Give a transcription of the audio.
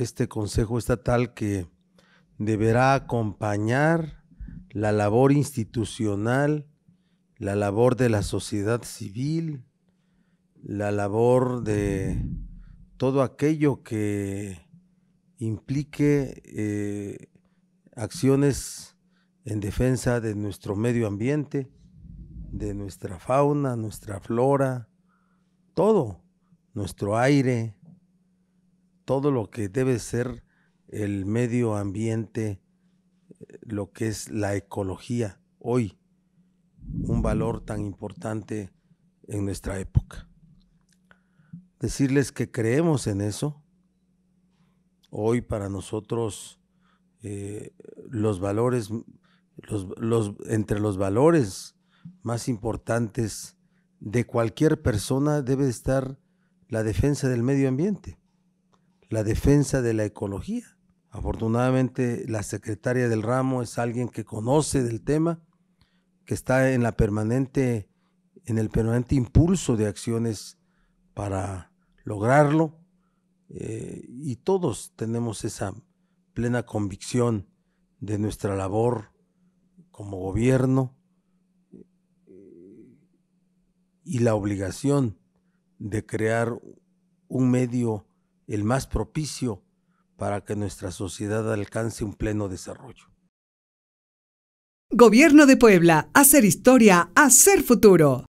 este Consejo Estatal que deberá acompañar la labor institucional, la labor de la sociedad civil, la labor de todo aquello que implique eh, acciones en defensa de nuestro medio ambiente, de nuestra fauna, nuestra flora, todo, nuestro aire, todo lo que debe ser el medio ambiente, eh, lo que es la ecología hoy, un valor tan importante en nuestra época. Decirles que creemos en eso. Hoy para nosotros eh, los valores, entre los valores más importantes de cualquier persona debe estar la defensa del medio ambiente la defensa de la ecología. Afortunadamente, la secretaria del ramo es alguien que conoce del tema, que está en la permanente en el permanente impulso de acciones para lograrlo eh, y todos tenemos esa plena convicción de nuestra labor como gobierno eh, y la obligación de crear un medio el más propicio para que nuestra sociedad alcance un pleno desarrollo. Gobierno de Puebla, hacer historia, hacer futuro.